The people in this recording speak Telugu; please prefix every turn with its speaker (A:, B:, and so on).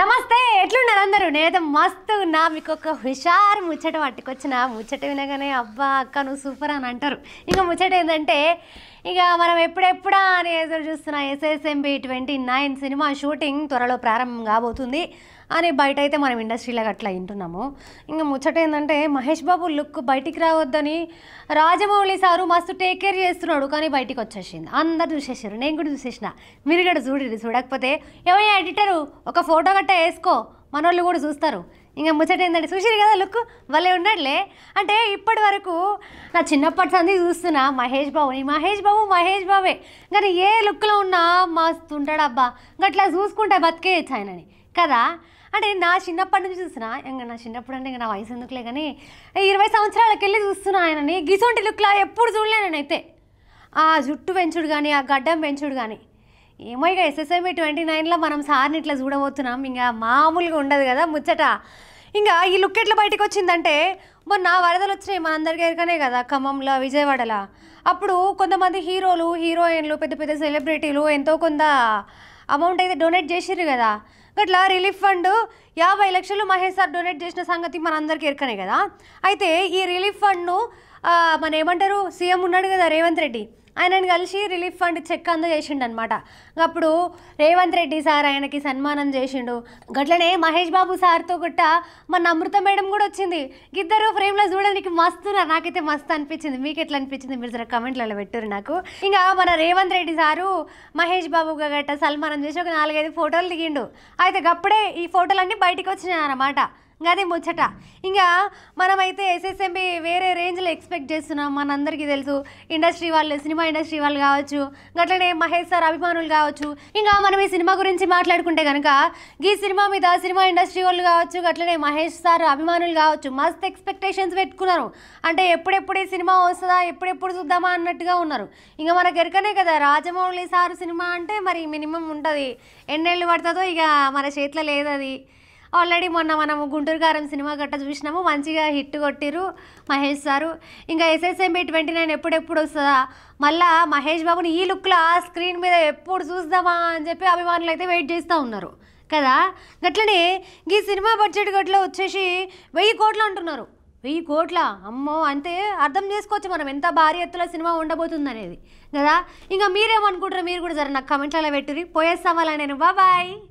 A: నమస్తే ఎట్లున్నారు అందరూ నేనైతే మస్తు ఉన్నా మీకు ఒక హుషారు ముచ్చట పట్టుకొచ్చిన ముచ్చట వినగానే అబ్బా అక్క నువ్వు సూపర్ అని అంటారు ఇంకా ముచ్చట ఏంటంటే ఇక మనం ఎప్పుడెప్పుడా అని ఎదురు చూస్తున్న SSMB twenty nine cinema shooting త్వరలో ప్రారంభం కాబోతుంది అని బయట అయితే మనం ఇండస్ట్రీలో అట్లా వింటున్నాము ఇంకా ముచ్చట ఏంటంటే మహేష్ బాబు లుక్ బయటికి రావద్దని రాజమౌళి సారు మస్తు టేక్ కేర్ చేస్తున్నాడు కానీ బయటికి వచ్చేసింది అందరు చూసేసారు నేను కూడా చూసేసిన మీరు కూడా చూడండి చూడకపోతే ఏమైనా ఎడిటరు ఒక ఫోటో గట్ట వేసుకో మనోళ్ళు కూడా చూస్తారు ఇంకా ముచ్చట ఏంటంటే చూసారు కదా లుక్ వాళ్ళే ఉన్నాడులే అంటే ఇప్పటి వరకు నా చిన్నప్పటి సంది చూస్తున్నా మహేష్ బాబుని మహేష్ బాబు మహేష్ బాబే కానీ ఏ లుక్లో ఉన్నా మస్తు ఉంటాడబ్బా అట్లా చూసుకుంటే బతికేయచ్చు ఆయనని కదా అంటే నా చిన్నప్పటి నుంచి చూసినా ఇంకా నా చిన్నప్పుడు అంటే ఇంకా నా వయసు ఎందుకులే కానీ ఇరవై సంవత్సరాలకి వెళ్ళి చూస్తున్నా ఆయనని గిసొంటి లుక్లా ఎప్పుడు చూడలే నేనైతే ఆ జుట్టు పెంచుడు కానీ ఆ గడ్డం పెంచుడు కానీ ఏమో ఇక ఎస్ఎస్ఎంఈ ట్వంటీ నైన్లో మనం సార్ని ఇట్లా చూడబోతున్నాం ఇంకా మామూలుగా ఉండదు కదా ముచ్చట ఇంకా ఈ లుక్ ఎట్లా బయటకు వచ్చిందంటే మొన్న వరదలు వచ్చినాయి అందరికీ ఎరకనే కదా ఖమ్మంలో విజయవాడలో అప్పుడు కొంతమంది హీరోలు హీరోయిన్లు పెద్ద పెద్ద సెలబ్రిటీలు ఎంతో కొంత అమౌంట్ అయితే డొనేట్ చేసిర్రు కదా గట్లా రిలీఫ్ ఫండ్ యాభై లక్షలు మహేష్ సార్ డొనేట్ చేసిన సంగతి మనందరికీ ఎరకనే కదా అయితే ఈ రిలీఫ్ ఫండ్ను మన ఏమంటారు సీఎం ఉన్నాడు కదా రేవంత్ రెడ్డి ఆయనను కలిసి రిలీఫ్ ఫండ్ చెక్ అందజేసిండు అనమాట అప్పుడు రేవంత్ రెడ్డి సార్ ఆయనకి సన్మానం చేసిండు గట్లనే మహేష్ బాబు సార్తో గుట్ట మన అమృత మేడం కూడా వచ్చింది ఇద్దరు ఫ్రేమ్లో చూడడానికి మస్తు నాకైతే మస్తు అనిపించింది మీకు ఎట్లా అనిపించింది మీరు సరే కమెంట్లలో పెట్టారు నాకు ఇంకా మన రేవంత్ రెడ్డి సారు మహేష్ బాబు గట్ట సన్మానం చేసి ఒక నాలుగైదు ఫోటోలు దిగిండు అయితే గప్పుడే ఈ ఫోటోలన్నీ బయటకు వచ్చినాయి అనమాట అదే ముచ్చట ఇంకా మనమైతే ఎస్ఎస్ఎంబి వేరే రేంజ్లో ఎక్స్పెక్ట్ చేస్తున్నాం మనందరికీ తెలుసు ఇండస్ట్రీ వాళ్ళు సినిమా ఇండస్ట్రీ వాళ్ళు కావచ్చు గట్లనే మహేష్ సార్ అభిమానులు కావచ్చు ఇంకా మనం ఈ సినిమా గురించి మాట్లాడుకుంటే కనుక ఈ సినిమా మీద సినిమా ఇండస్ట్రీ వాళ్ళు కావచ్చు గట్లనే మహేష్ సార్ అభిమానులు కావచ్చు మస్త్ ఎక్స్పెక్టేషన్స్ పెట్టుకున్నారు అంటే ఎప్పుడెప్పుడు ఈ సినిమా వస్తుందా ఎప్పుడెప్పుడు చూద్దామా అన్నట్టుగా ఉన్నారు ఇంకా మనకు ఎరకనే కదా రాజమౌళి సార్ సినిమా అంటే మరి మినిమం ఉంటుంది ఎన్నేళ్ళు పడుతుందో ఇక మన చేతిలో లేదు అది ఆల్రెడీ మొన్న మనము గుంటూరు గారం సినిమా గట్ట చూసినాము మంచిగా హిట్ కొట్టిరు మహేష్ సారు ఇంకా ఎస్ఎస్ఎంబి ట్వంటీ నైన్ ఎప్పుడెప్పుడు వస్తుందా మళ్ళా మహేష్ బాబుని ఈ లుక్లో స్క్రీన్ మీద ఎప్పుడు చూద్దామా అని చెప్పి అభిమానులు అయితే వెయిట్ చేస్తూ ఉన్నారు కదా గట్లనే ఈ సినిమా బడ్జెట్ గట్ల వచ్చేసి వెయ్యి కోట్లు అంటున్నారు వెయ్యి కోట్ల అమ్మో అంతే అర్థం చేసుకోవచ్చు మనం ఎంత భారీ ఎత్తులో సినిమా ఉండబోతుంది అనేది కదా ఇంకా మీరేమనుకుంటారు మీరు కూడా జర నాకు కమెంట్లలో పెట్టిరి పోయేస్తామాలా నేను బాబాయ్